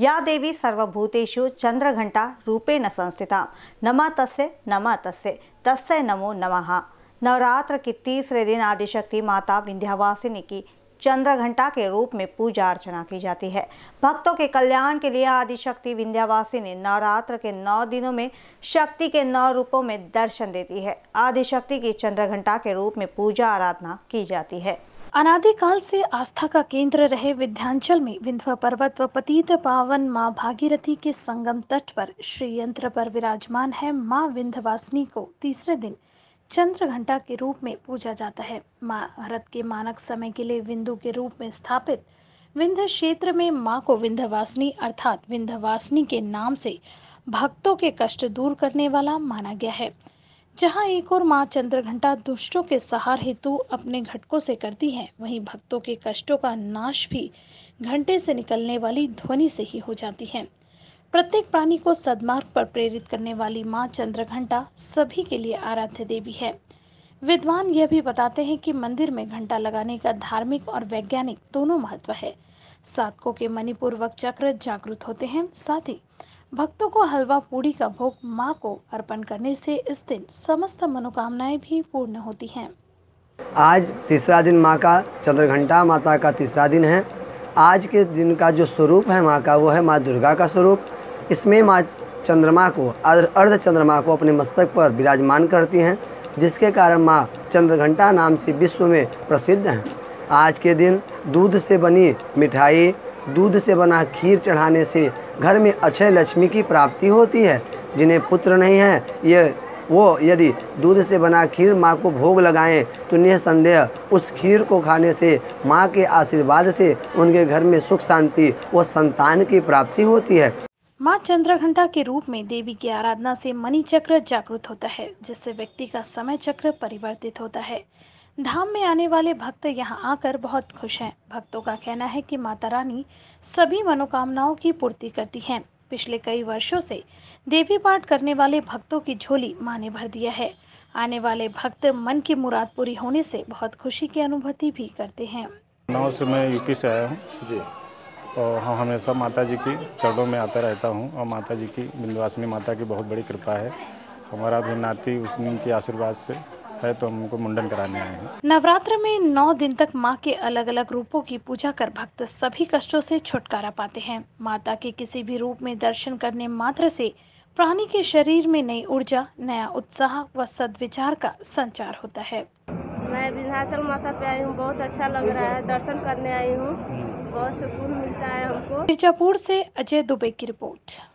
या देवी सर्वभूतेषु चंद्रघंटा रूपेण संस्थिता नम तस्य नम तस्य तस्य नमो नमः नवरात्र के तीसरे दिन आदिशक्ति माता विंध्यावासिनी की चंद्र घंटा के रूप में पूजा अर्चना की जाती है भक्तों के कल्याण के लिए आदिशक्ति विंध्यावासी ने नवरात्र के नौ दिनों में शक्ति के नौ रूपों में दर्शन देती है आदिशक्ति की चंद्र घंटा के रूप में पूजा आराधना की जाती है अनादिकाल से आस्था का केंद्र रहे विध्यांचल में विंध्य पर्वत व पतित पावन मां भागीरथी के संगम तट पर श्री यंत्र पर विराजमान है मां विंध्यवासिनी को तीसरे दिन चंद्र घंटा के रूप में पूजा जाता है मां भारत के मानक समय के लिए विंदु के रूप में स्थापित विंध्य क्षेत्र में मां को विंध्यवासिनी अर्थात विंध्यवासिनी के नाम से भक्तों के कष्ट दूर करने वाला माना गया है जहाँ एक और माँ चंद्रघंटा दुष्टों के सहार हेतु अपने घटकों से करती है वहीं भक्तों के कष्टों का नाश भी घंटे से निकलने वाली ध्वनि से ही हो जाती है प्रत्येक प्राणी को सदमार्ग पर प्रेरित करने वाली माँ चंद्रघंटा सभी के लिए आराध्य देवी है विद्वान यह भी बताते हैं कि मंदिर में घंटा लगाने का धार्मिक और वैज्ञानिक दोनों महत्व है साधकों के मणिपूर्वक चक्र जागृत होते हैं साथ ही भक्तों को हलवा पूड़ी का भोग माँ को अर्पण करने से इस दिन समस्त मनोकामनाएं भी पूर्ण होती हैं आज तीसरा दिन माँ का चंद्रघंटा माता का तीसरा दिन है आज के दिन का जो स्वरूप है माँ का वो है माँ दुर्गा का स्वरूप इसमें माँ चंद्रमा को अर्ध चंद्रमा को अपने मस्तक पर विराजमान करती हैं जिसके कारण माँ चंद्रघंटा नाम से विश्व में प्रसिद्ध हैं आज के दिन दूध से बनी मिठाई दूध से बना खीर चढ़ाने से घर में अक्षय लक्ष्मी की प्राप्ति होती है जिन्हें पुत्र नहीं है ये वो यदि दूध से बना खीर माँ को भोग लगाएं तो संदेह उस खीर को खाने से माँ के आशीर्वाद से उनके घर में सुख शांति व संतान की प्राप्ति होती है माँ चंद्रघंटा के रूप में देवी की आराधना से मणि चक्र जागृत होता है जिससे व्यक्ति का समय चक्र परिवर्तित होता है धाम में आने वाले भक्त यहां आकर बहुत खुश हैं भक्तों का कहना है कि माता रानी सभी मनोकामनाओं की पूर्ति करती हैं पिछले कई वर्षों से देवी पाठ करने वाले भक्तों की झोली माँ ने भर दिया है आने वाले भक्त मन की मुराद पूरी होने से बहुत खुशी की अनुभूति भी करते हैं नौ से मैं यूपी से आया हूँ जी और हम हाँ, हमेशा माता जी की चरणों में आता रहता हूँ और माता जी की बिंदवासिनी माता की बहुत बड़ी कृपा है हमारा भी नाती उसकी आशीर्वाद से है तो हमको मुंडन कराने आए हैं नवरात्र में नौ दिन तक माँ के अलग अलग रूपों की पूजा कर भक्त सभी कष्टों से छुटकारा पाते हैं माता के किसी भी रूप में दर्शन करने मात्र से प्राणी के शरीर में नई ऊर्जा नया उत्साह व सदविचार का संचार होता है मैं विन्ध्याचल माता पे आई हूँ बहुत अच्छा लग रहा है दर्शन करने आई हूँ हम्म। बहुत सुकून मिलता है हमको मिर्जापुर से अजय दुबे की रिपोर्ट